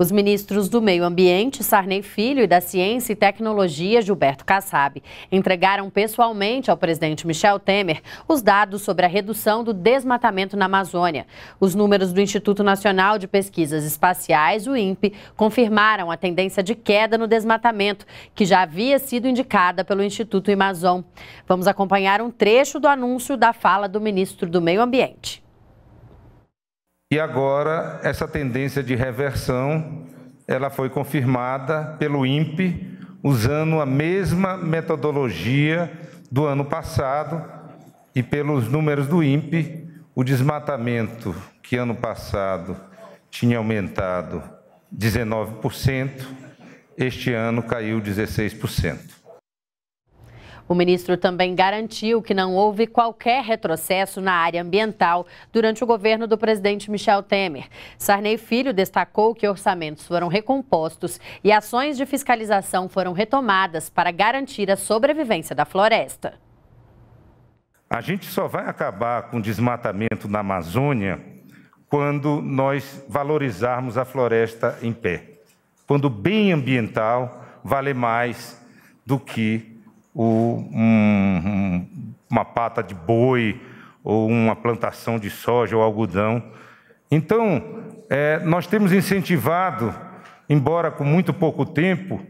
Os ministros do Meio Ambiente, Sarney Filho, e da Ciência e Tecnologia, Gilberto Kassab, entregaram pessoalmente ao presidente Michel Temer os dados sobre a redução do desmatamento na Amazônia. Os números do Instituto Nacional de Pesquisas Espaciais, o INPE, confirmaram a tendência de queda no desmatamento, que já havia sido indicada pelo Instituto Amazon. Vamos acompanhar um trecho do anúncio da fala do ministro do Meio Ambiente. E agora essa tendência de reversão, ela foi confirmada pelo INPE usando a mesma metodologia do ano passado e pelos números do INPE, o desmatamento que ano passado tinha aumentado 19%, este ano caiu 16%. O ministro também garantiu que não houve qualquer retrocesso na área ambiental durante o governo do presidente Michel Temer. Sarney Filho destacou que orçamentos foram recompostos e ações de fiscalização foram retomadas para garantir a sobrevivência da floresta. A gente só vai acabar com o desmatamento na Amazônia quando nós valorizarmos a floresta em pé. Quando o bem ambiental vale mais do que um, uma pata de boi ou uma plantação de soja ou algodão. Então, é, nós temos incentivado, embora com muito pouco tempo,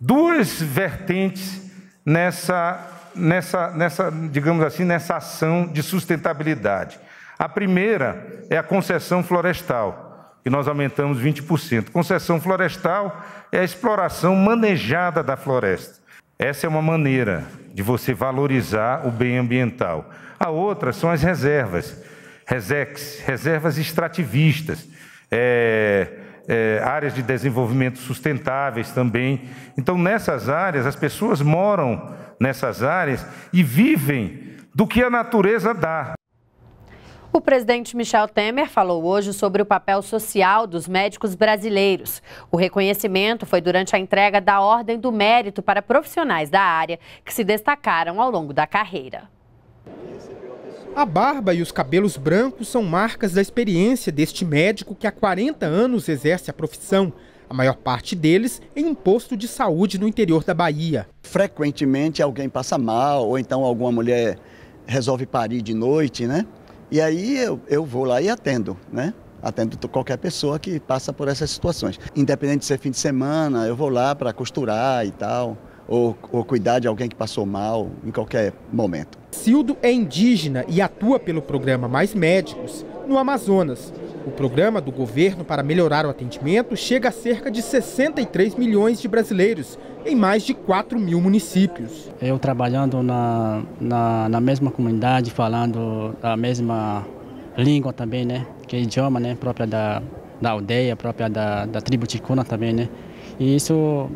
duas vertentes nessa, nessa, nessa, digamos assim, nessa ação de sustentabilidade. A primeira é a concessão florestal, que nós aumentamos 20%. Concessão florestal é a exploração manejada da floresta. Essa é uma maneira de você valorizar o bem ambiental. A outra são as reservas, resex, reservas extrativistas, é, é, áreas de desenvolvimento sustentáveis também. Então, nessas áreas, as pessoas moram nessas áreas e vivem do que a natureza dá. O presidente Michel Temer falou hoje sobre o papel social dos médicos brasileiros. O reconhecimento foi durante a entrega da Ordem do Mérito para profissionais da área que se destacaram ao longo da carreira. A barba e os cabelos brancos são marcas da experiência deste médico que há 40 anos exerce a profissão, a maior parte deles em um posto de saúde no interior da Bahia. Frequentemente alguém passa mal ou então alguma mulher resolve parir de noite, né? E aí eu, eu vou lá e atendo, né? Atendo qualquer pessoa que passa por essas situações. Independente de ser fim de semana, eu vou lá para costurar e tal, ou, ou cuidar de alguém que passou mal em qualquer momento. Cildo é indígena e atua pelo programa Mais Médicos, no Amazonas. O programa do governo para melhorar o atendimento chega a cerca de 63 milhões de brasileiros em mais de 4 mil municípios. Eu trabalhando na, na, na mesma comunidade, falando a mesma língua também, né? Que é idioma, né? Própria da, da aldeia, própria da, da tribo ticuna também, né? E isso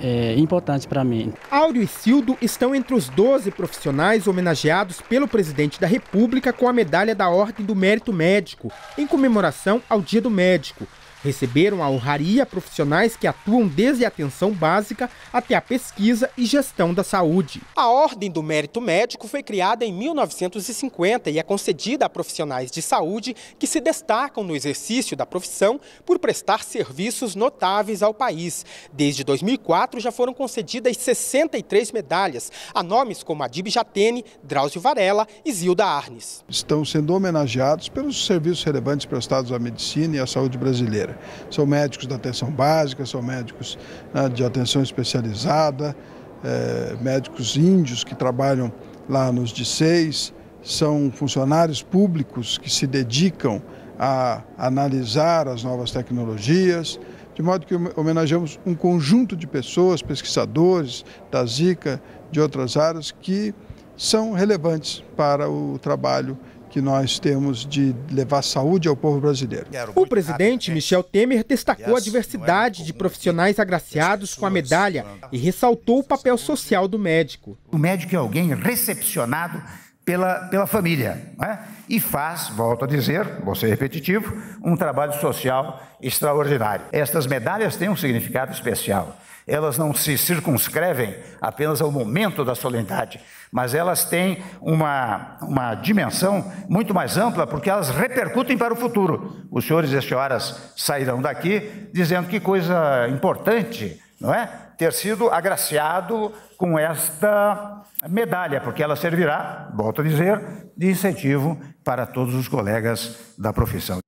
é, é importante para mim. Áureo e Sildo estão entre os 12 profissionais homenageados pelo presidente da República com a medalha da Ordem do Mérito Médico, em comemoração ao Dia do Médico, Receberam a honraria profissionais que atuam desde a atenção básica até a pesquisa e gestão da saúde. A Ordem do Mérito Médico foi criada em 1950 e é concedida a profissionais de saúde que se destacam no exercício da profissão por prestar serviços notáveis ao país. Desde 2004 já foram concedidas 63 medalhas a nomes como Adib Jatene, Drauzio Varela e Zilda Arnes. Estão sendo homenageados pelos serviços relevantes prestados à medicina e à saúde brasileira. São médicos da atenção básica, são médicos né, de atenção especializada, é, médicos índios que trabalham lá nos de seis, são funcionários públicos que se dedicam a analisar as novas tecnologias, de modo que homenageamos um conjunto de pessoas, pesquisadores da Zika, de outras áreas, que são relevantes para o trabalho que nós temos de levar saúde ao povo brasileiro. O presidente Michel Temer destacou a diversidade é de profissionais agraciados com a medalha e ressaltou o papel social do médico. O médico é alguém recepcionado pela, pela família. Né? E faz, volto a dizer, vou ser repetitivo, um trabalho social extraordinário. Estas medalhas têm um significado especial. Elas não se circunscrevem apenas ao momento da solenidade, mas elas têm uma, uma dimensão muito mais ampla, porque elas repercutem para o futuro. Os senhores e senhoras sairão daqui dizendo que coisa importante, não é? ter sido agraciado com esta medalha, porque ela servirá, volto a dizer, de incentivo para todos os colegas da profissão.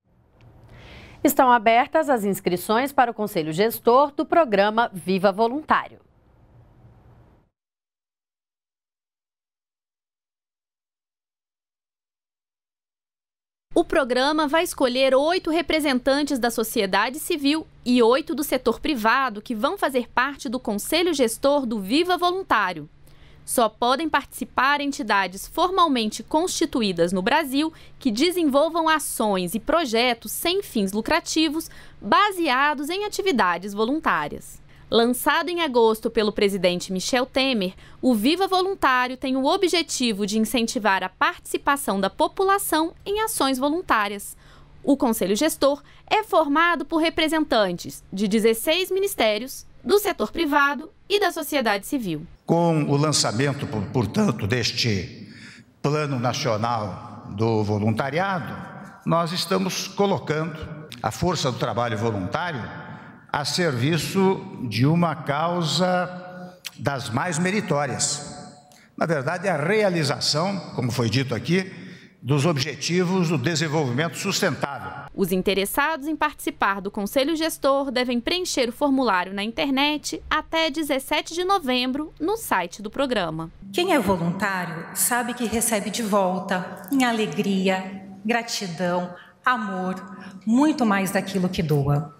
Estão abertas as inscrições para o Conselho Gestor do programa Viva Voluntário. O programa vai escolher oito representantes da sociedade civil e oito do setor privado que vão fazer parte do Conselho Gestor do Viva Voluntário. Só podem participar entidades formalmente constituídas no Brasil que desenvolvam ações e projetos sem fins lucrativos baseados em atividades voluntárias. Lançado em agosto pelo presidente Michel Temer, o Viva Voluntário tem o objetivo de incentivar a participação da população em ações voluntárias o Conselho Gestor é formado por representantes de 16 ministérios, do setor privado e da sociedade civil. Com o lançamento, portanto, deste Plano Nacional do Voluntariado, nós estamos colocando a força do trabalho voluntário a serviço de uma causa das mais meritórias. Na verdade, é a realização, como foi dito aqui, dos Objetivos do Desenvolvimento Sustentável. Os interessados em participar do Conselho Gestor devem preencher o formulário na internet até 17 de novembro no site do programa. Quem é voluntário sabe que recebe de volta em alegria, gratidão, amor, muito mais daquilo que doa.